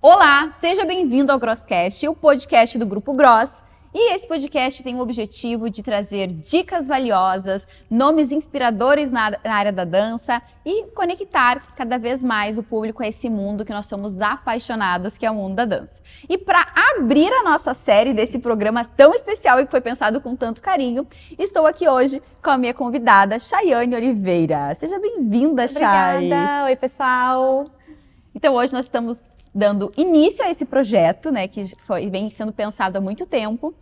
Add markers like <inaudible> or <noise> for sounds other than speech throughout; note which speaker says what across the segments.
Speaker 1: Olá, seja bem-vindo ao Grosscast, o podcast do Grupo Gross e esse podcast tem o objetivo de trazer dicas valiosas, nomes inspiradores na, na área da dança e conectar cada vez mais o público a esse mundo que nós somos apaixonados, que é o mundo da dança. E para abrir a nossa série desse programa tão especial e que foi pensado com tanto carinho, estou aqui hoje com a minha convidada, Chayane Oliveira. Seja bem-vinda, Chay. Obrigada. Oi, pessoal. Então hoje nós estamos dando início a esse projeto, né, que foi, vem sendo pensado há muito tempo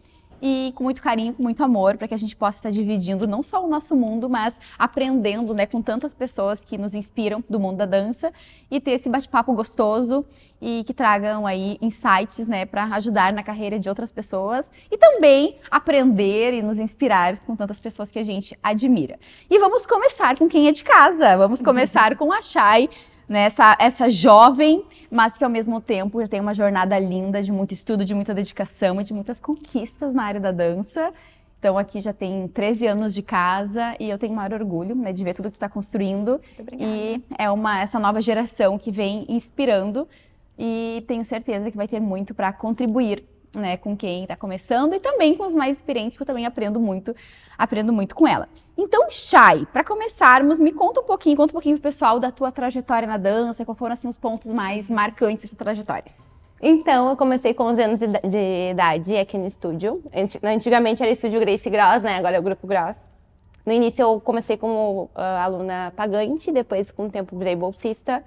Speaker 1: e com muito carinho, com muito amor, para que a gente possa estar dividindo não só o nosso mundo, mas aprendendo né, com tantas pessoas que nos inspiram do mundo da dança e ter esse bate-papo gostoso e que tragam aí insights né, para ajudar na carreira de outras pessoas e também aprender e nos inspirar com tantas pessoas que a gente admira. E vamos começar com quem é de casa, vamos começar <laughs> com a Chay, né? Essa, essa jovem, mas que ao mesmo tempo já tem uma jornada linda de muito estudo, de muita dedicação e de muitas conquistas na área da dança. Então aqui já tem 13 anos de casa e eu tenho maior orgulho né, de ver tudo que está construindo. E é uma essa nova geração que vem inspirando e tenho certeza que vai ter muito para contribuir né, com quem está começando e também com os mais experientes, que eu também aprendo muito, aprendo muito com ela. Então, Chay, para começarmos, me conta um pouquinho, conta um
Speaker 2: pouquinho pro pessoal da tua trajetória na dança, quais foram assim os pontos mais marcantes dessa trajetória. Então, eu comecei com 11 anos de idade aqui no estúdio. Antigamente era estúdio Grace Gross, né? Agora é o Grupo Gross. No início eu comecei como uh, aluna pagante, depois com o tempo virei bolsista.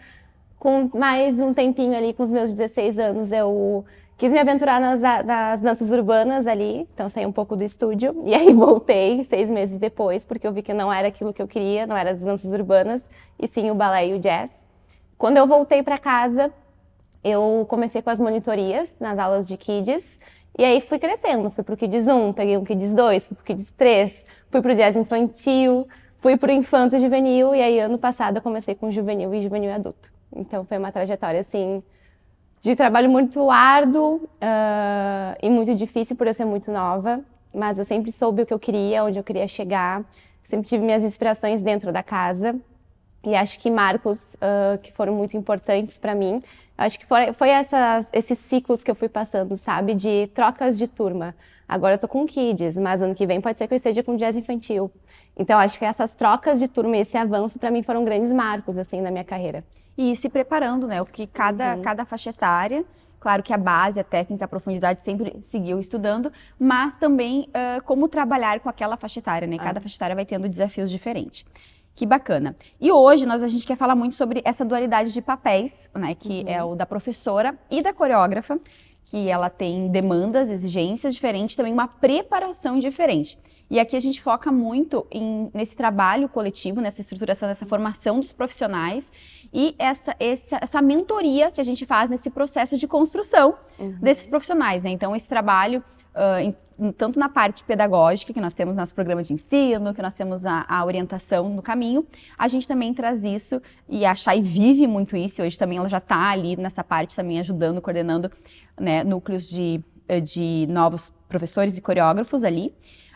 Speaker 2: Com mais um tempinho ali, com os meus 16 anos, eu Quis me aventurar nas, nas danças urbanas ali, então saí um pouco do estúdio. <laughs> E aí voltei seis meses depois, porque eu vi que não era aquilo que eu queria, não era as danças urbanas, e sim o balé e o jazz. Quando eu voltei para casa, eu comecei com as monitorias nas aulas de kids. E aí fui crescendo, fui pro Kids 1, peguei um Kids 2, fui pro Kids 3, fui pro jazz infantil, fui pro infanto juvenil e aí ano passado eu comecei com juvenil e juvenil adulto. Então foi uma trajetória assim de trabalho muito árduo uh, e muito difícil por eu ser muito nova, mas eu sempre soube o que eu queria, onde eu queria chegar, sempre tive minhas inspirações dentro da casa e acho que marcos uh, que foram muito importantes para mim. Acho que foi, foi essas, esses ciclos que eu fui passando, sabe, de trocas de turma. Agora eu tô com kids, mas ano que vem pode ser que eu esteja com jazz infantil. Então acho que essas trocas de turma e esse avanço para mim foram grandes marcos assim na minha carreira. E se preparando, né? O que cada, uhum. cada faixa etária claro
Speaker 1: que a base, a técnica, a profundidade sempre seguiu estudando, mas também uh, como trabalhar com aquela faixa etária, né? Ah. Cada ah. faixa etária vai tendo desafios diferentes. Que bacana. E hoje nós a gente quer falar muito sobre essa dualidade de papéis, né? Que uhum. é o da professora e da coreógrafa, que ela tem demandas, exigências diferentes, também uma preparação diferente. E aqui a gente foca muito em, nesse trabalho coletivo, nessa estruturação, nessa formação dos profissionais e essa, essa, essa mentoria que a gente faz nesse processo de construção uhum. desses profissionais. Né? Então, esse trabalho, uh, em, em, tanto na parte pedagógica, que nós temos nosso programa de ensino, que nós temos a, a, orientação no caminho, a gente também traz isso e a Chay vive muito isso. E Hoje também ela já está ali nessa parte também ajudando, coordenando né, núcleos de, eh, de novos professores e coreógrafos ali,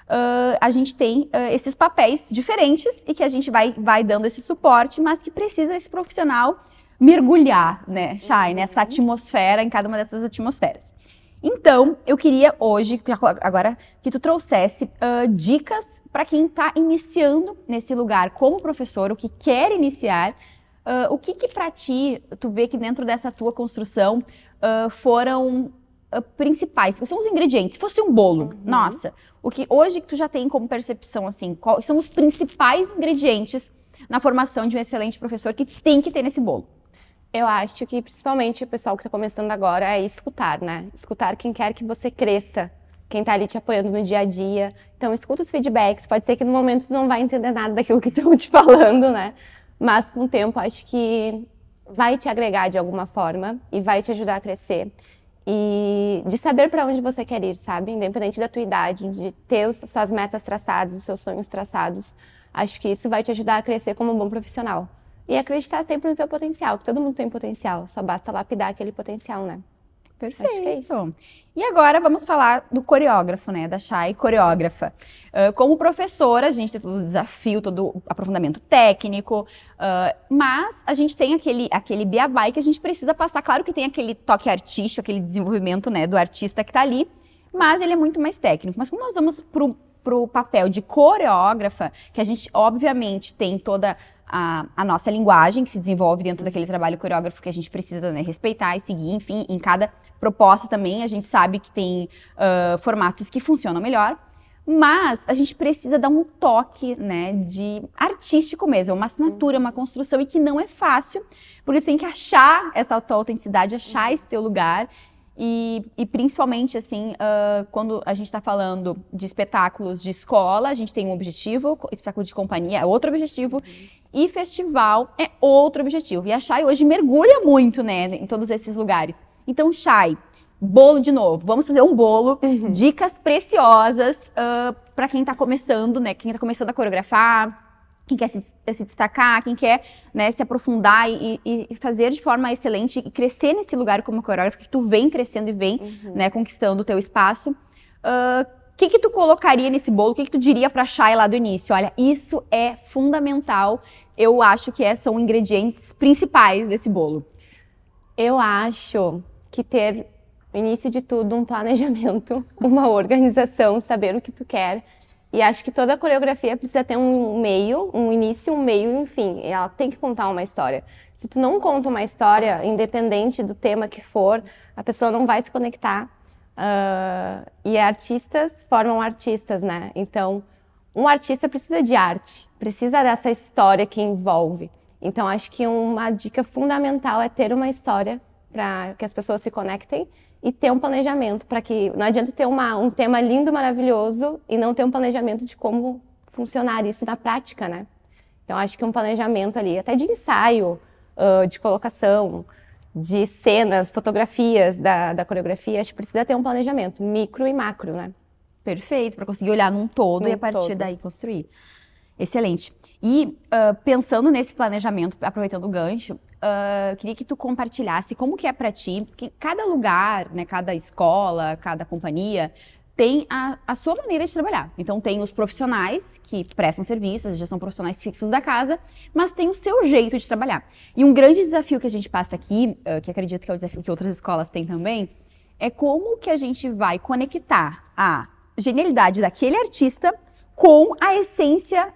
Speaker 1: uh, a gente tem uh, esses papéis diferentes e que a gente vai, vai dando esse suporte, mas que precisa esse profissional mergulhar, né, Shai, nessa uhum. atmosfera, em cada uma dessas atmosferas. Então, eu queria hoje, agora, que tu trouxesse uh, dicas para quem está iniciando nesse lugar como professor, o que quer iniciar, uh, o que que para ti, tu vê que dentro dessa tua construção uh, foram uh, principais, são os ingredientes. Se fosse um bolo, uhum. nossa, o que hoje tu já tem como percepção, assim, quais são os principais ingredientes na formação de um excelente professor que tem que ter nesse bolo?
Speaker 2: Eu acho que principalmente o pessoal que está começando agora é escutar, né? Escutar quem quer que você cresça, quem está ali te apoiando no dia a dia. Então, escuta os feedbacks. Pode ser que no momento você não vai entender nada daquilo que estão <laughs> te falando, né? Mas com o tempo, acho que vai te agregar de alguma forma e vai te ajudar a crescer. E de saber para onde você quer ir, sabe? Independente da tua idade, de ter os, suas metas traçadas, os seus sonhos traçados. Acho que isso vai te ajudar a crescer como um bom profissional. E acreditar sempre no teu potencial, que todo mundo tem potencial, só basta lapidar aquele potencial, né?
Speaker 1: Perfeito. Acho que é isso. E agora vamos falar do coreógrafo, né? Da Chay, coreógrafa. Uh, como professora, a gente tem todo o desafio, todo o aprofundamento técnico, uh, mas a gente tem aquele, aquele biabai que a gente precisa passar. Claro que tem aquele toque artístico, aquele desenvolvimento né, do artista que está ali, mas ele é muito mais técnico. Mas como nós vamos para o papel de coreógrafa, que a gente obviamente tem toda a, a, nossa linguagem que se desenvolve dentro daquele trabalho coreógrafo que a gente precisa né, respeitar e seguir, enfim, em cada proposta também. A gente sabe que tem uh, formatos que funcionam melhor, mas a gente precisa dar um toque, né, de artístico mesmo, uma assinatura, uma construção e que não é fácil, porque tu tem que achar essa tua autenticidade, achar uhum. esse teu lugar e, e principalmente assim, uh, quando a gente está falando de espetáculos de escola, a gente tem um objetivo, espetáculo de companhia é outro objetivo uhum. e festival é outro objetivo. E achar hoje mergulha muito, né, em todos esses lugares. Então, chai, bolo de novo. Vamos fazer um bolo. Uhum. Dicas preciosas uh, para quem está começando, né? Quem está começando a coreografar, quem quer se, eh, se destacar, quem quer né, se aprofundar e, e, fazer de forma excelente e crescer nesse lugar como coreógrafo que tu vem crescendo e vem uhum. né, conquistando o teu espaço. Uh, o que, que tu colocaria nesse bolo? O que, que, tu diria para Chay lá do início? Olha, isso é fundamental. Eu acho que é, são
Speaker 2: ingredientes principais desse bolo. Eu acho que ter, início de tudo, um planejamento, <laughs> uma organização, saber o que tu quer. E acho que toda coreografia precisa ter um meio, um início, um meio e um fim. ela tem que contar uma história. Se tu não conta uma história, independente do tema que for, a pessoa não vai se conectar. Uh, e artistas formam artistas, né? Então, um artista precisa de arte, precisa dessa história que envolve. Então, acho que uma dica fundamental é ter uma história para que as pessoas se conectem e ter um planejamento para que não adianta ter uma, um tema lindo, maravilhoso e não ter um planejamento de como funcionar isso na prática, né? Então acho que um planejamento ali, até de ensaio, uh, de colocação, de cenas, fotografias da, da coreografia, acho que precisa ter um planejamento micro e macro, né? Perfeito, para conseguir olhar num todo num e a partir todo. daí
Speaker 1: construir. Excelente. E uh, pensando nesse planejamento, aproveitando o gancho, Uh, queria que tu compartilhasse como que é para ti, porque cada lugar, né, cada escola, cada companhia tem a, a, sua maneira de trabalhar. Então tem os profissionais que prestam serviços, já são profissionais fixos da casa, mas tem o seu jeito de trabalhar. E um grande desafio que a gente passa aqui, uh, que acredito que é o desafio que outras escolas têm também, é como que a gente vai conectar a genialidade daquele artista com a essência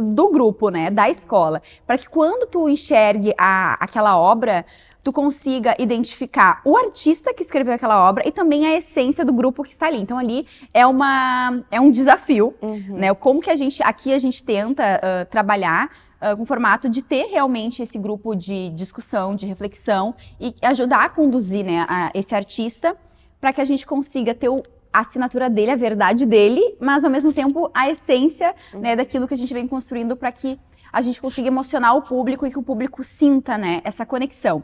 Speaker 1: do grupo, né, da escola, para que quando tu enxergue a, aquela obra, tu consiga identificar o artista que escreveu aquela obra e também a essência do grupo que está ali. Então ali é uma é um desafio, uhum. né? Como que a gente aqui a gente tenta uh, trabalhar uh, com o formato de ter realmente esse grupo de discussão, de reflexão e ajudar a conduzir, né, a, esse artista para que a gente consiga ter o, a assinatura dele, a verdade dele, mas ao mesmo tempo a essência uhum. né, daquilo que a gente vem construindo para que a gente consiga emocionar o público e que o público sinta né, essa conexão.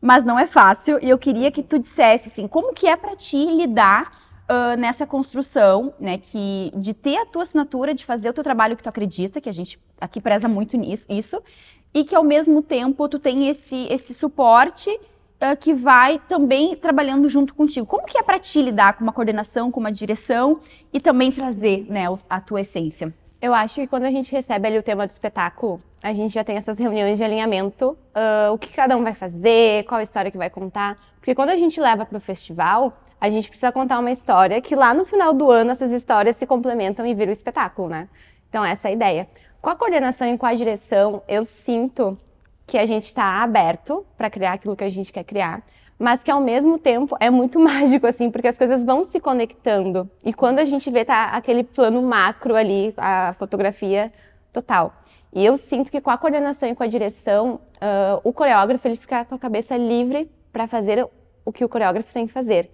Speaker 1: Mas não é fácil e eu queria que tu dissesse assim, como que é para ti lidar Uh, nessa construção, né, que de ter a tua assinatura, de fazer o teu trabalho que tu acredita, que a gente aqui preza muito nisso, isso, e que ao mesmo tempo tu tem esse esse suporte uh, que vai também trabalhando junto contigo. Como que é para ti lidar com uma coordenação, com uma direção e também trazer né, a tua essência?
Speaker 2: Eu acho que quando a gente recebe ali o tema do espetáculo, a gente já tem essas reuniões de alinhamento, uh, o que cada um vai fazer, qual história que vai contar. Porque quando a gente leva para o festival, a gente precisa contar uma história que lá no final do ano essas histórias se complementam e viram o espetáculo, né? Então essa é a ideia. Com a coordenação e com a direção, eu sinto que a gente está aberto para criar aquilo que a gente quer criar, mas que ao mesmo tempo é muito <laughs> mágico assim, porque as coisas vão se conectando. E quando a gente vê tá aquele plano macro ali, a fotografia total. E eu sinto que com a coordenação e com a direção, uh, o coreógrafo ele fica com a cabeça livre para fazer o que o coreógrafo tem que fazer.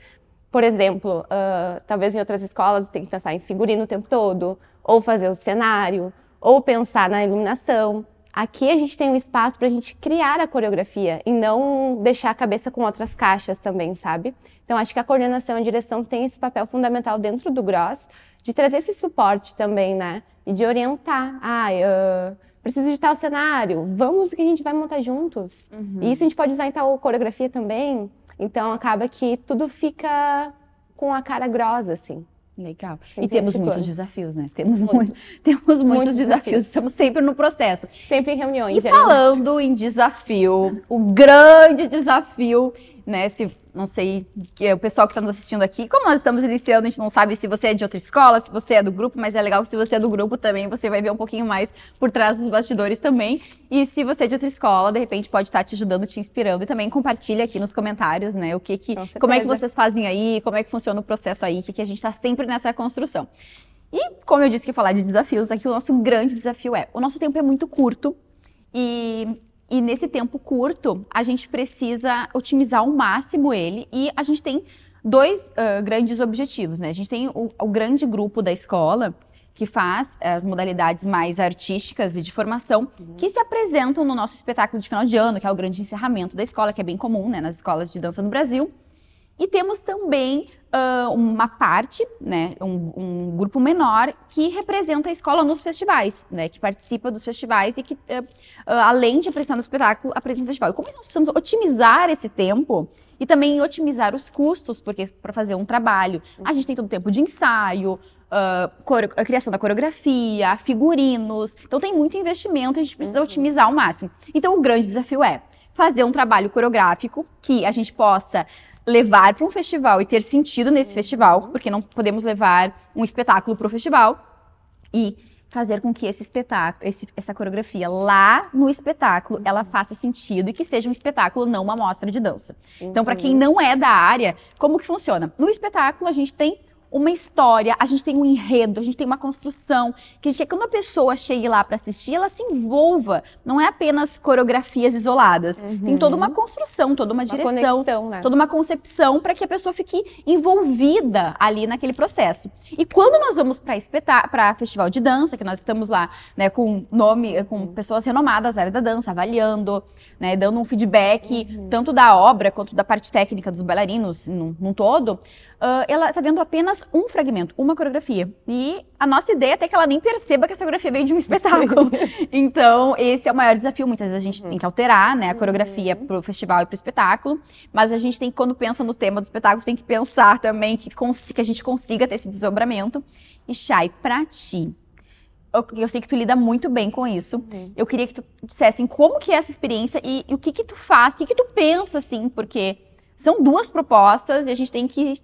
Speaker 2: Por exemplo, uh, talvez em outras escolas tem que pensar em figurino o tempo todo, ou fazer o cenário, ou pensar na iluminação. Aqui a gente tem um espaço para a gente criar a coreografia e não deixar a cabeça com outras caixas também, sabe? Então acho que a coordenação e a direção tem esse papel fundamental dentro do Gross de trazer esse suporte também, né? E de orientar. Ah, uh, preciso de tal cenário, vamos que a gente vai montar juntos. Uhum. E isso a gente pode usar em tal coreografia também. Então acaba que tudo fica com a cara grossa, assim. Legal. E temos muitos desafios, né? Temos muitos,
Speaker 1: muitos <laughs> temos muitos, muitos desafios. desafios. Estamos sempre no processo.
Speaker 2: Sempre em reuniões. E falando
Speaker 1: em desafio, o grande desafio né? Se não sei, que é o pessoal que está nos assistindo aqui, como nós estamos iniciando, a gente não sabe se você é de outra escola, se você é do grupo, mas é legal que se você é do grupo também, você vai ver um pouquinho mais por trás dos bastidores também. E se você é de outra escola, de repente pode estar tá te ajudando, te inspirando e também compartilha aqui nos comentários, né? O que que, Com como é que vocês fazem aí, como é que funciona o processo aí, que, que a gente está sempre nessa construção. E como eu disse que falar de desafios, aqui o nosso grande desafio é, o nosso tempo é muito curto e e nesse tempo curto, a gente precisa otimizar ao máximo ele e a gente tem dois uh, grandes objetivos, né? A gente tem o, o, grande grupo da escola que faz as modalidades mais artísticas e de formação uhum. que se apresentam no nosso espetáculo de final de ano, que é o grande encerramento da escola, que é bem comum, né, nas escolas de dança no Brasil. E temos também uh, uma parte, né, um, um, grupo menor que representa a escola nos festivais, né, que participa dos festivais e que, uh, além de apresentar no espetáculo, apresenta o festival. E como nós precisamos otimizar esse tempo e também otimizar os custos, porque para fazer um trabalho, a gente tem todo o tempo de ensaio, a criação da coreografia, figurinos. Então tem muito investimento, a gente precisa uhum. otimizar ao máximo. Então o grande desafio é fazer um trabalho coreográfico que a gente possa levar para um festival e ter sentido nesse uhum. festival, porque não podemos levar um espetáculo para o festival e fazer com que esse espetáculo, esse, essa coreografia lá no espetáculo, uhum. ela faça sentido e que seja um espetáculo, não uma mostra de dança. Então, uhum. Então, para quem não é da área, como que funciona? No espetáculo a gente tem uma história, a gente tem um enredo, a gente tem uma construção, que a gente, é, quando a pessoa chega lá para assistir, ela se envolva. Não é apenas coreografias isoladas. Uhum. Tem toda uma uhum. construção, toda uma, uma direção, conexão, né? toda uma concepção para que a pessoa fique envolvida ali naquele processo. E quando nós vamos para festival de dança, que nós estamos lá, né, com nome, com uhum. pessoas renomadas da área da dança, avaliando, né, dando um feedback uhum. tanto da obra quanto da parte técnica dos bailarinos num, num todo, uh, ela está vendo apenas um fragmento, uma coreografia. E a nossa ideia é até que ela nem perceba que essa coreografia veio de um espetáculo. <laughs> então, esse é o maior desafio. Muitas vezes a gente uhum. tem que alterar né, a uhum. coreografia uhum. para o festival e para o espetáculo, mas a gente tem que, quando pensa no tema do espetáculo, tem que pensar também que, que a gente consiga ter esse desdobramento. E, Chay, para ti, eu, sei que tu lida muito bem com isso. Uhum. Eu queria que tu dissessem como que é essa experiência e, e o que que tu faz, o que que tu pensa, assim, porque são duas propostas e a gente tem que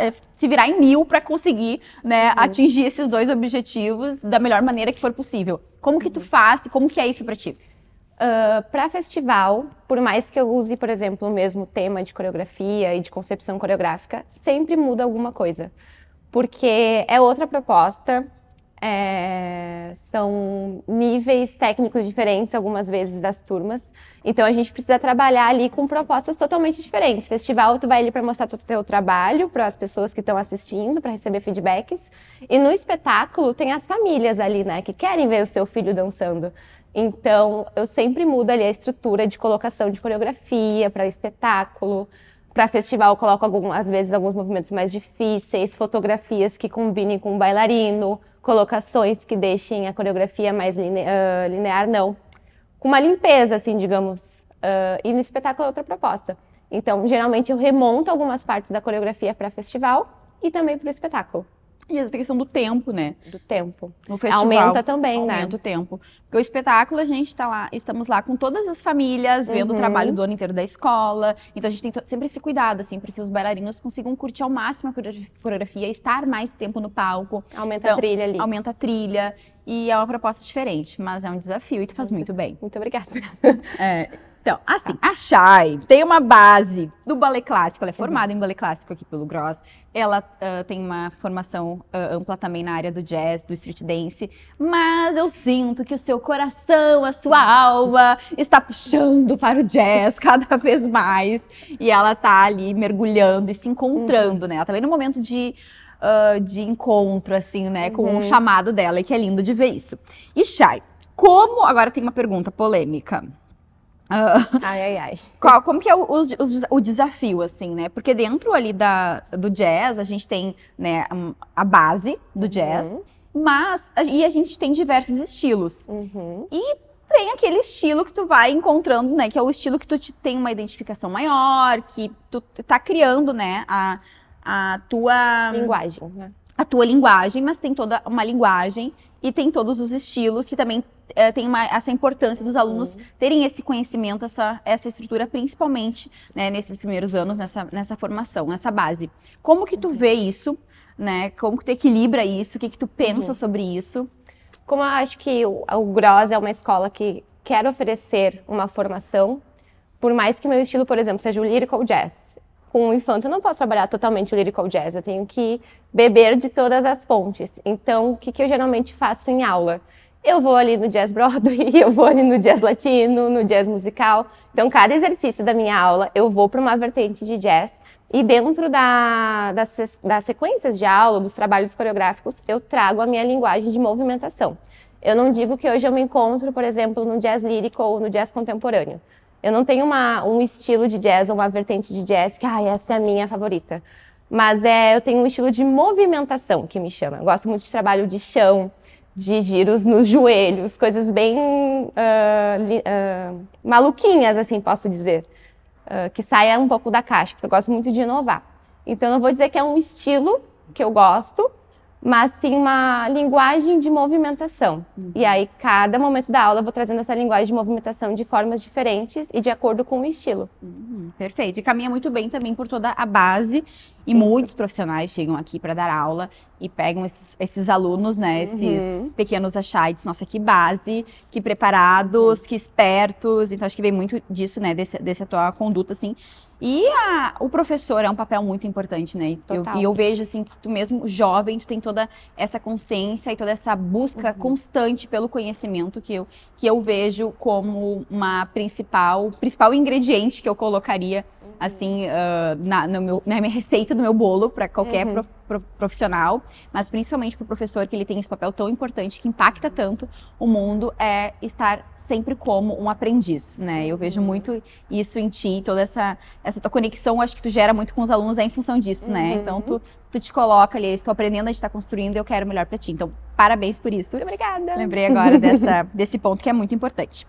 Speaker 1: eh, se virar em mil para conseguir né, uhum. atingir esses dois objetivos
Speaker 2: da melhor maneira que for possível. Como que tu uhum. faz? Como que é isso para ti? Uh, ah, para festival, por mais que eu use, por exemplo, o mesmo tema de coreografia e de concepção coreográfica, sempre muda alguma coisa. Porque é outra proposta, é, são níveis técnicos diferentes, algumas vezes, das turmas. Então, a gente precisa trabalhar ali com propostas totalmente diferentes. Festival, tu vai ali para mostrar todo o teu trabalho para as pessoas que estão assistindo, para receber feedbacks. E no espetáculo, tem as famílias ali, né, que querem ver o seu filho dançando. Então, eu sempre mudo ali a estrutura de colocação de coreografia para o espetáculo. Para festival, eu coloco, algumas às vezes, alguns movimentos mais difíceis, fotografias que combinem com o bailarino colocações que deixem a coreografia mais uh, linear, não. Com uma limpeza, assim, digamos. Uh, e no espetáculo é outra proposta. Então, geralmente eu remonto algumas partes da coreografia para festival e também para o espetáculo. E essa questão do tempo, né? Do tempo.
Speaker 1: No festival. Aumenta também, aumenta né? Aumenta o tempo. Porque o espetáculo, a gente tá lá, estamos lá com todas as famílias, vendo uhum. o trabalho do ano inteiro da escola. Então a gente tem sempre esse cuidado, assim, para que os bailarinos consigam curtir ao máximo a coreografia, estar mais tempo no palco. Aumenta então, a trilha ali. Aumenta a trilha. E é uma proposta diferente, mas é um desafio e tu faz muito, muito bem. Muito obrigada. <laughs> É, então, assim, a Shai tem uma base do balé clássico, ela é formada uhum. em balé clássico aqui pelo Gross, ela uh, tem uma formação uh, ampla também na área do jazz, do street dance, mas eu sinto que o seu coração, a sua alma, está puxando para o jazz <laughs> cada vez mais. E ela está ali mergulhando e se encontrando, uhum. né? Ela tá vendo no momento de. Uh, de encontro, assim, né, com o um uhum. chamado dela, e que é lindo de ver isso. E Shai, como. Agora tem uma pergunta polêmica. Uh, ai, ai, ai. Qual, como que é o, o, o, desafio, assim, né? Porque dentro ali da, do jazz, a gente tem né, a base do uhum. jazz, uhum. mas e a gente tem diversos estilos. Uhum. E tem aquele estilo que tu vai encontrando, né? Que é o estilo que tu te, tem uma identificação maior, que tu tá criando, né? A, a tua... Linguagem, né? A tua linguagem, mas tem toda uma linguagem e tem todos os estilos, que também é, tem uma, essa importância dos alunos uhum. terem esse conhecimento, essa, essa estrutura, principalmente né, nesses primeiros anos, nessa, nessa formação, nessa base. Como que tu uhum. vê isso? Né? Como que tu equilibra isso? O que, que tu pensa uhum. sobre
Speaker 2: isso? Como eu acho que o, o Gross é uma escola que quer oferecer uma formação, por mais que meu estilo, por exemplo, seja o lyrical jazz, com o infanto, eu não posso trabalhar totalmente o lyrical jazz, eu tenho que beber de todas as fontes. Então, o que, que eu geralmente faço em aula? Eu vou ali no jazz Broadway, <laughs> eu vou ali no jazz latino, no jazz musical. Então, cada exercício da minha aula, eu vou para uma vertente de jazz. E dentro da, das, das sequências de aula, dos trabalhos coreográficos, eu trago a minha linguagem de movimentação. Eu não digo que hoje eu me encontro, por exemplo, no jazz lírico ou no jazz contemporâneo, eu não tenho uma, um estilo de jazz ou uma vertente de jazz que, ah, essa é a minha favorita. Mas é, eu tenho um estilo de movimentação que me chama. Eu gosto muito de trabalho de chão, de giros nos <laughs> joelhos, coisas bem uh, uh, maluquinhas, assim, posso dizer. Uh, que saia um pouco da caixa, porque eu gosto muito de inovar. Então, eu não vou dizer que é um estilo que eu gosto, mas sim uma linguagem de movimentação. Uhum. E aí, cada momento da aula, eu vou trazendo essa linguagem de movimentação de formas diferentes e de acordo com o estilo. Uhum. perfeito. E caminha muito bem também por toda a base.
Speaker 1: E Isso. muitos profissionais chegam aqui para dar aula e pegam esses, esses alunos, né? Uhum. Esses pequenos achados. Nossa, que base, que preparados, que espertos. Então, acho que vem muito disso, né? Desse, dessa tua conduta, assim. E a, o professor é um papel muito importante, né? Total. Eu, e eu vejo, assim, que tu mesmo jovem, tu tem toda essa consciência e toda essa busca uhum. constante pelo conhecimento que eu, que eu vejo como uma principal, principal ingrediente que eu colocaria, uhum. assim, uh, na, meu, na, minha receita do meu bolo para qualquer uhum profissional, mas principalmente para o professor que ele tem esse papel tão importante que impacta tanto o mundo é estar sempre como um aprendiz, né? Eu vejo uhum. muito isso em ti, toda essa essa tua conexão, acho que tu gera muito com os alunos é em função disso, né? uhum. né? Então tu tu te coloca ali, estou aprendendo, a gente está construindo, eu quero o melhor para ti. Então parabéns por isso. Muito obrigada. Lembrei agora <laughs> dessa desse ponto que é muito importante.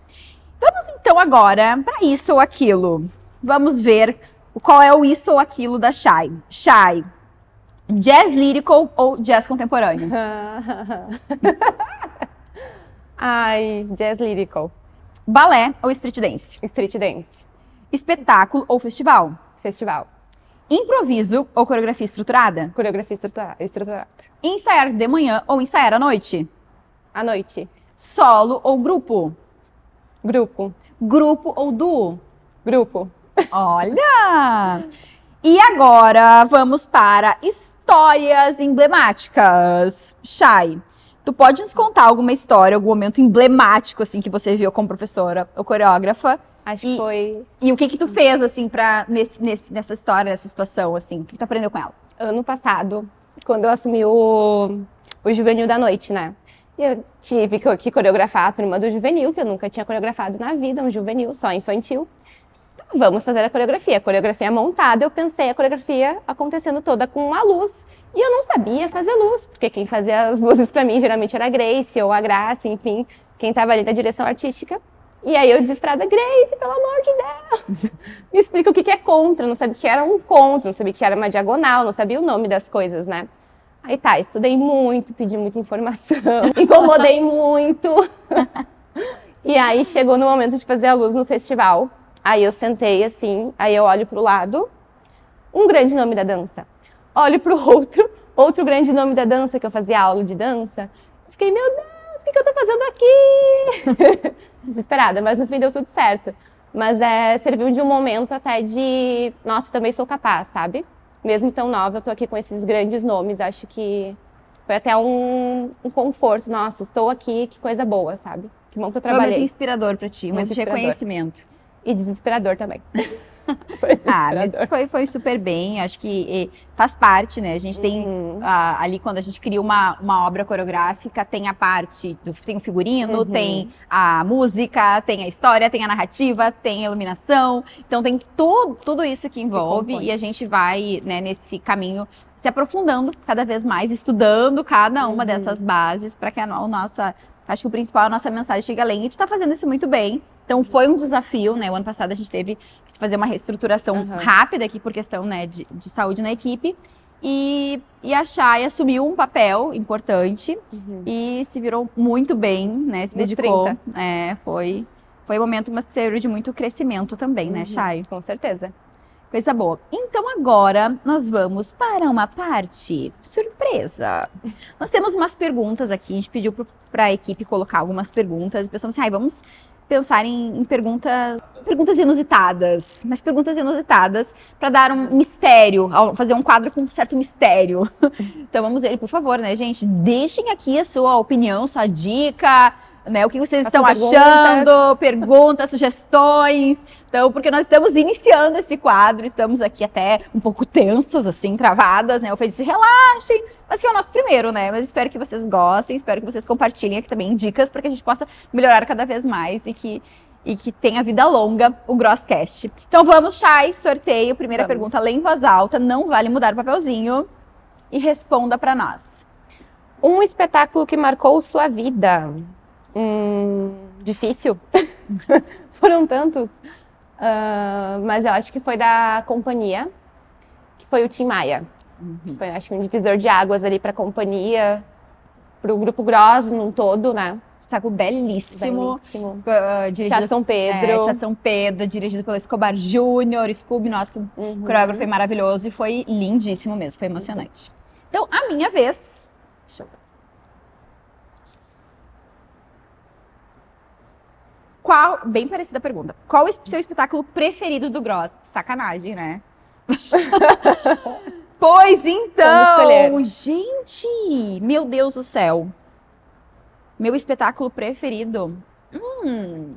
Speaker 1: Vamos então agora para isso ou aquilo. Vamos ver qual é o isso ou aquilo da Shai. Shai, Jazz lírico ou jazz contemporâneo? <laughs> Ai, jazz lírico. Balé ou street dance? Street dance. Espetáculo ou festival? Festival. Improviso ou coreografia estruturada? Coreografia estrutura, estruturada. Ensaiar de manhã ou ensaiar à noite? À noite. Solo ou grupo? Grupo. Grupo ou duo? Grupo. Olha! e agora vamos para história Histórias emblemáticas. Shai, tu pode nos contar alguma história, algum momento emblemático, assim, que você viu como professora ou coreógrafa? Acho e, que foi. E o que que tu fez, assim, pra, nesse, nesse, nessa história, nessa situação, assim? O que, tu
Speaker 2: aprendeu com ela? Ano passado, quando eu assumi o, o Juvenil da Noite, né? E eu tive que, que coreografar a turma do juvenil, que eu nunca tinha coreografado na vida, um juvenil, só infantil vamos fazer a coreografia. A coreografia montada, eu pensei a coreografia acontecendo toda com a luz. E eu não sabia fazer luz, porque quem fazia as luzes para mim geralmente era a Grace ou a Grace, enfim, quem tava ali na direção artística. E aí eu desesperada, Grace, pelo amor de Deus, <laughs> me explica o que, que é contra. Eu não sabia que era um contra, não sabia que era uma diagonal, não sabia o nome das coisas, né? Aí tá, estudei muito, pedi muita informação, <laughs> incomodei muito. <laughs> e aí chegou no momento de fazer a luz no festival. Aí eu sentei assim, aí eu olho para o lado, um grande nome da dança. Olho para o <laughs> outro, outro grande nome da dança, que eu fazia aula de dança. fiquei, meu Deus, o que, que eu estou fazendo aqui? <laughs> Desesperada, mas no fim deu tudo certo. Mas é, serviu de um momento até de, nossa, também sou capaz, sabe? Mesmo tão nova, eu tô aqui com esses grandes nomes, acho que foi até um, um, conforto. Nossa, estou aqui, que coisa boa, sabe? Que bom que eu trabalhei. Foi muito inspirador para ti, muito, muito reconhecimento. E desesperador também. <laughs>
Speaker 1: foi ah, mas foi, foi super bem. Acho que faz parte, né? A gente tem uhum. a, ali quando a gente cria uma, uma obra coreográfica, tem a parte do tem o figurino, uhum. tem a música, tem a história, tem a narrativa, tem a iluminação. Então tem tudo tudo isso que envolve que e a gente vai né, nesse caminho se aprofundando cada vez mais, estudando cada uma uhum. dessas bases para que a, a nossa Acho que o principal é a nossa mensagem chega é além. A gente está fazendo isso muito bem. Então foi um desafio, né? O ano passado a gente teve que fazer uma reestruturação uhum. rápida aqui por questão né, de, de saúde na equipe. E, e a Chay assumiu um papel importante
Speaker 2: uhum. e
Speaker 1: se virou muito bem, né? Se dedicou. É, foi, foi um momento, mas serviu de muito crescimento também, né, uhum. né, Chay? Com certeza. Coisa boa. Então agora nós vamos para uma parte surpresa. Nós temos umas perguntas aqui, a gente pediu para a equipe colocar algumas perguntas. Pensamos assim, ah, vamos pensar em, em, perguntas, perguntas inusitadas, mas perguntas inusitadas para dar um mistério, fazer um quadro com um certo mistério. <laughs> então vamos ver, por favor, né, gente? Deixem aqui a sua opinião, sua dica, né? O que vocês estão perguntas. achando, perguntas, sugestões. Então, porque nós estamos iniciando esse quadro, estamos aqui até um pouco tensas, assim, travadas, né? Eu falei, relaxem, mas que é o nosso primeiro, né? Mas espero que vocês gostem, espero que vocês compartilhem aqui também dicas para que a gente possa melhorar cada vez mais e que e que tenha vida longa o Grosscast. Então vamos, Chay, sorteio. Primeira vamos. pergunta, lê em voz alta, não vale mudar o papelzinho. E responda para nós. Um espetáculo que marcou
Speaker 2: sua vida hum, difícil. <laughs> Foram tantos. Uh, mas eu acho que foi da companhia, que foi o Tim Maia. Uhum. Foi, acho que um divisor de águas ali para a companhia, para o Grupo Gross num todo, né? espetáculo belíssimo. Belíssimo. Uh, dirigido, Teatro São Pedro. É, Teatro São
Speaker 1: Pedro, dirigido pelo Escobar Júnior, Scooby, nosso uhum. coreógrafo maravilhoso e foi lindíssimo mesmo, foi emocionante. Então, a minha vez. Deixa eu ver. Qual, bem parecida a pergunta, qual o seu espetáculo preferido do Gross? Sacanagem, né? <laughs> pois então, gente, meu Deus do céu. Meu espetáculo preferido. Hum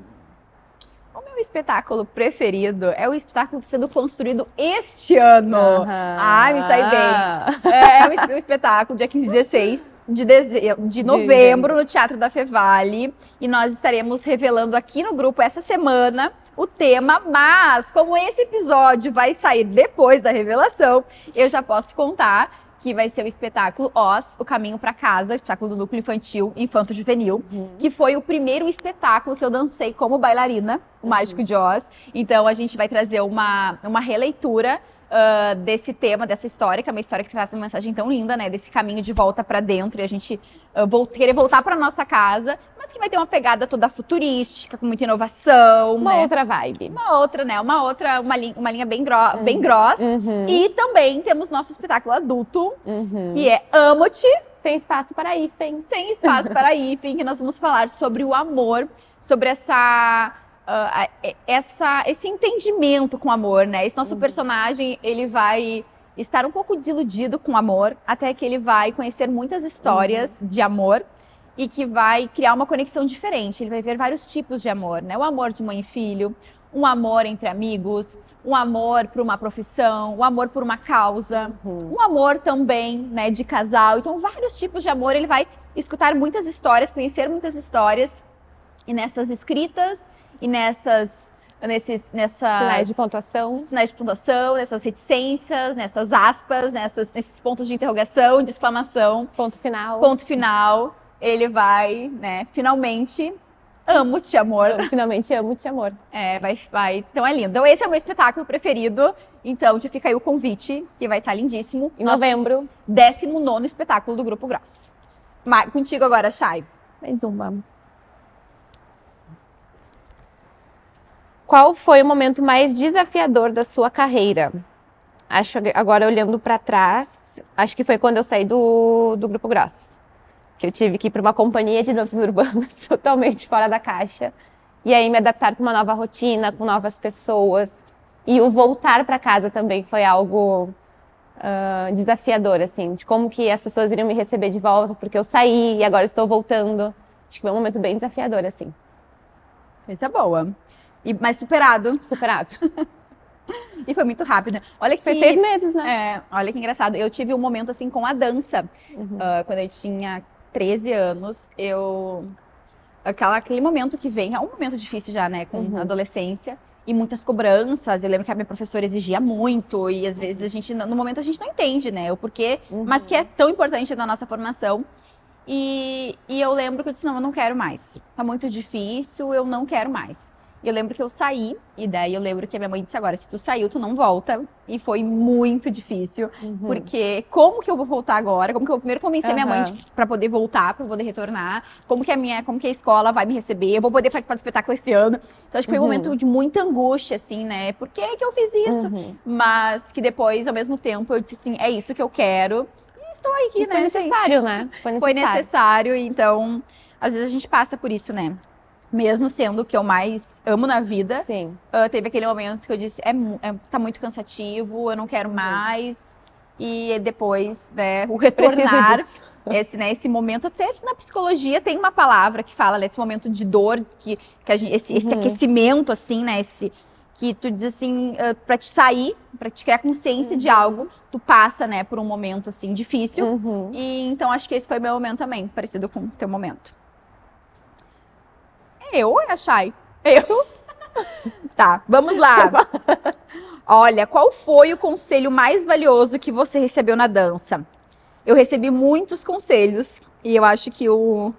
Speaker 1: meu espetáculo preferido é o espetáculo tá sendo construído este ano. Uhum. Ah, me sai bem. Ah. É, o é é um espetáculo dia 15 e 16 de, dezembro, de novembro no Teatro da Fevale. E nós estaremos revelando aqui no grupo essa semana o tema. Mas, como esse episódio vai sair depois da revelação, eu já posso contar que vai ser o espetáculo Oz, O Caminho para Casa, espetáculo do núcleo infantil, infanto juvenil, uhum. que foi o primeiro espetáculo que eu dancei como bailarina, o uhum. Mágico uhum. de Oz. Então a gente vai trazer uma, uma releitura Uh, desse tema, dessa história, que é uma história que traz uma mensagem tão linda, né? Desse caminho de volta para dentro e a gente uh, querer voltar para nossa casa, mas que vai ter uma pegada toda futurística, com muita inovação. Uma né? outra vibe. Uma outra, né? Uma outra, uma, li uma linha bem, gro uhum. bem grossa. Uhum. E também temos nosso espetáculo adulto, uhum. que é Amo-te. Sem espaço para hífen. Sem espaço para hífen, que nós vamos falar sobre o amor, sobre essa uh, essa, esse entendimento com amor, né? Esse nosso uhum. personagem, ele vai estar um pouco desiludido com amor, até que ele vai conhecer muitas histórias uhum. de amor e que vai criar uma conexão diferente. Ele vai ver vários tipos de amor, né? O amor de mãe e filho, um amor entre amigos, um amor por uma profissão, um amor por uma causa, uhum. um amor também, né, de casal. Então, vários tipos de amor. Ele vai escutar muitas histórias, conhecer muitas histórias e nessas escritas e nessas nesses, nessa Sinais de pontuação. Sinais de pontuação, nessas reticências, nessas aspas, nessas, nesses pontos de interrogação, de exclamação. Ponto final. Ponto final. Ele vai, né, finalmente... Amo-te, amor. Eu, finalmente amo-te, amor. É, vai, vai. Então é lindo. Então esse é o meu espetáculo preferido. Então te fica aí o convite, que vai estar lindíssimo. Em novembro décimo nono espetáculo do Grupo Gross. Contigo agora, Chay.
Speaker 2: Mais uma. Qual foi o momento mais desafiador da sua carreira? Acho agora olhando para trás, acho que foi quando eu saí do, do Grupo Gross, que eu tive que ir para uma companhia de danças urbanas <laughs> totalmente fora da caixa e aí me adaptar para uma nova rotina, com novas pessoas e o voltar para casa também foi algo uh, desafiador assim, de como que as pessoas iriam me receber de volta porque eu saí e agora estou voltando. Acho que foi um momento bem desafiador assim.
Speaker 1: Essa é boa. E, mas superado. Superado. <laughs> E foi muito rápido. Olha que. Foi seis meses, né? É, olha que engraçado. Eu tive um momento assim com a dança. Uhum. Uh, quando eu tinha 13 anos, eu. Aquela, aquele momento que vem, é um momento difícil já, né? Com uhum. adolescência. E muitas cobranças. Eu lembro que a minha professora exigia muito. E às vezes a gente, no momento, a gente não entende, né? O porquê, uhum. mas que é tão importante na nossa formação. E, e eu lembro que eu disse: não, eu não quero mais. Tá muito difícil, eu não quero mais. E eu lembro que eu saí, e daí eu lembro que a minha mãe disse agora, se tu saiu, tu não volta. E foi muito difícil, uhum. porque como que eu vou voltar agora? Como que eu primeiro convencer uhum. minha mãe para poder voltar, para poder retornar? Como que a minha, como que a escola vai me receber? Eu vou poder participar do espetáculo esse ano? Então acho que foi uhum. um momento de muita angústia assim, né? Por que que eu fiz isso? Uhum. Mas que depois, ao mesmo tempo, eu disse assim, é isso que eu quero. E estou aqui, e né? Foi necessário, gente? né? Foi necessário. Foi necessário, então às vezes a gente passa por isso, né? mesmo sendo o que eu mais amo na vida, Sim. Uh, teve aquele momento que eu disse, é, é, tá muito cansativo, eu não quero uhum. mais. E depois, né, o retornar, <laughs> esse, né, esse momento, até na psicologia tem uma palavra que fala, né, esse momento de dor, que, que gente, esse, esse uhum. aquecimento, assim, né, esse, que tu diz assim, uh, ah, para te sair, para te criar consciência uhum. de algo, tu passa, né, por um momento assim difícil. Uhum. E então acho que esse foi meu momento também, parecido com o teu momento. É eu ou é a Chay? É eu. Tu? <laughs> Tá, vamos lá. Olha, qual foi o conselho mais valioso que você recebeu na dança? Eu recebi muitos conselhos e eu acho que o,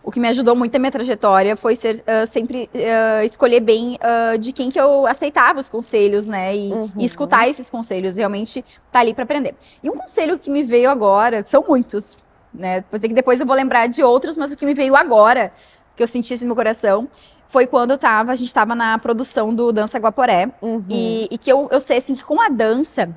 Speaker 1: o que me ajudou muito na minha trajetória foi ser uh, sempre uh, escolher bem uh, de quem que eu aceitava os conselhos, né? E, uhum. e escutar esses conselhos, realmente tá ali para aprender. E um conselho que me veio agora, são muitos, né? Pois é que depois eu vou lembrar de outros, mas o que me veio agora que eu senti isso no meu coração, foi quando eu tava, a gente tava na produção do Dança Guaporé. Uhum. E, e, que eu, eu sei, assim, que com a dança,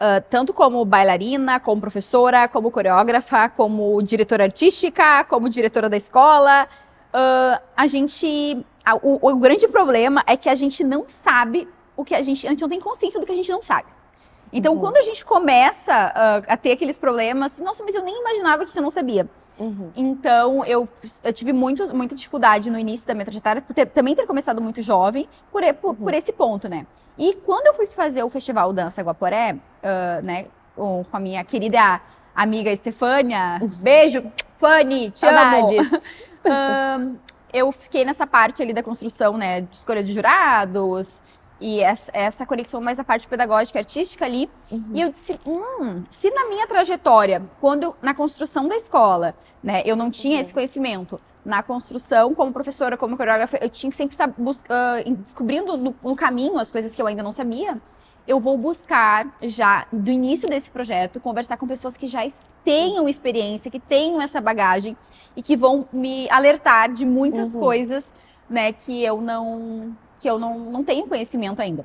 Speaker 1: uh, tanto como bailarina, como professora, como coreógrafa, como diretora artística, como diretora da escola, uh, a gente. A, o, o grande problema é que a gente não sabe o que a gente. A gente não tem consciência do que a gente não sabe. Então, uhum. quando a gente começa uh, a ter aqueles problemas, nossa, mas eu nem imaginava que isso eu não sabia. Uhum. Então, eu, eu tive muito, muita dificuldade no início da minha trajetória, por ter, também ter começado muito jovem, por, por, uhum. por, esse ponto, né? E quando eu fui fazer o Festival Dança Guaporé, uh, né, com a minha querida amiga Estefânia, uhum. beijo, Fanny, te Saudades. amo! <laughs> uh, eu fiquei nessa parte ali da construção, né, de escolha de jurados, e essa, conexão mais a parte pedagógica artística ali. Uhum. E eu disse, hum, se na minha trajetória, quando na construção da escola, né, eu não tinha uhum. esse conhecimento, na construção, como professora, como coreógrafa, eu tinha que sempre estar tá uh, descobrindo no, no caminho as coisas que eu ainda não sabia. Eu vou buscar já do início desse projeto conversar com pessoas que já tenham uhum. experiência, que tenham essa bagagem e que vão me alertar de muitas uhum. coisas, né, que eu não que eu não, não tenho conhecimento ainda.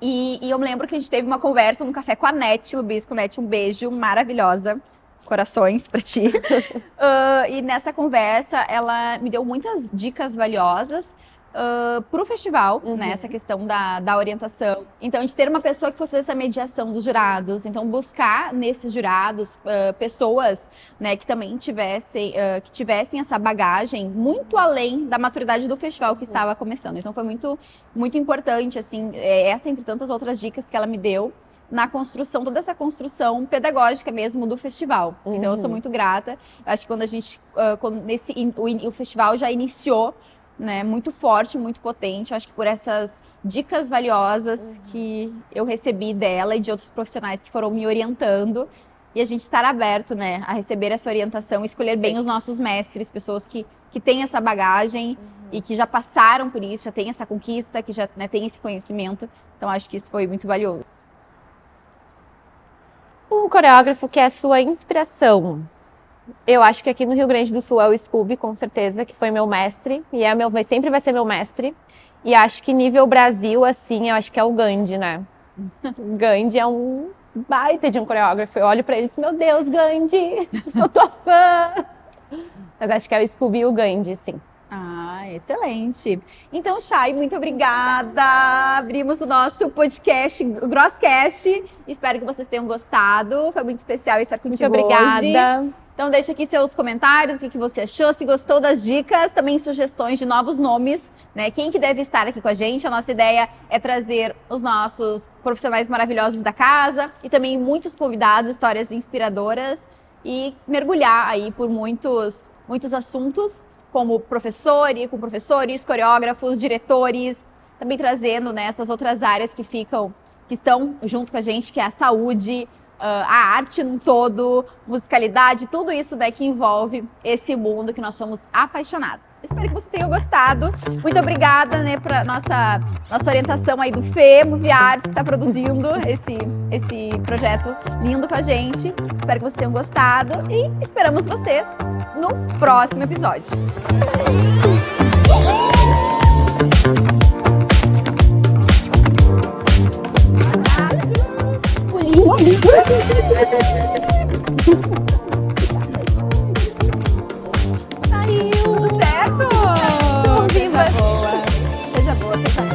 Speaker 1: E, e eu me lembro que a gente teve uma conversa no café com a Nete Lubisco. Nete, um beijo maravilhosa. Corações para ti. uh, <laughs> e nessa conversa, ela me deu muitas dicas valiosas uh, para o festival, né, uhum. né? Essa questão da, da orientação. Então, de ter uma pessoa que fosse essa mediação dos jurados. Então, buscar nesses jurados uh, pessoas né, que também tivessem, uh, que tivessem essa bagagem muito além da maturidade do festival que estava começando. Então, foi muito, muito importante, assim, é, essa entre tantas outras dicas que ela me deu na construção, toda essa construção pedagógica mesmo do festival. Uhum. Então eu sou uhum. muito grata. Acho que quando a gente, uh, quando nesse, in, o, in, o festival já iniciou né, muito forte, muito potente. acho que por essas dicas valiosas uhum. que eu recebi dela e de outros profissionais que foram me orientando. E a gente estar aberto, né, a receber essa orientação, escolher Sim. bem os nossos mestres, pessoas que, que têm essa bagagem uhum. e que já passaram por isso, já têm essa conquista, que
Speaker 2: já né, têm esse
Speaker 1: conhecimento. Então, acho que isso foi muito valioso.
Speaker 2: Um coreógrafo que é a sua inspiração, eu acho que aqui no Rio Grande do Sul é o Scooby, com certeza, que foi meu mestre e é meu, sempre vai ser meu mestre. E acho que nível Brasil, assim, eu acho que é o Gandhi, né? <laughs> Gandhi é um baita de um coreógrafo. Eu olho para ele e digo, meu Deus, Gandhi, <laughs> sou tua fã. Mas acho que é o Scooby e o Gandhi, sim.
Speaker 1: Ah, excelente. Então, Chay, muito obrigada. Abrimos o nosso podcast, o Grosscast. Espero que vocês tenham gostado. Foi muito especial estar contigo Muito obrigada. Hoje. Então deixa aqui seus comentários, o que, você achou, se gostou das dicas, também sugestões de novos nomes, né? Quem que deve estar aqui com a gente? A nossa ideia é trazer os nossos profissionais maravilhosos da casa e também muitos convidados, histórias inspiradoras e mergulhar aí por muitos, muitos assuntos, como professor e com professores, coreógrafos, diretores, também trazendo né, essas outras áreas que ficam, que estão junto com a gente, que é a saúde, ah, a arte num todo, musicalidade, tudo isso né, que envolve esse mundo que nós somos apaixonados. Espero que vocês tenham gostado. Muito obrigada né, para nossa nossa orientação aí do Fê Moviarte, que está produzindo esse, esse projeto lindo com a gente. Espero que vocês tenham gostado e esperamos vocês no próximo episódio. um amigo. Saiu! Certo! Coisa boa. Coisa boa, coisa boa.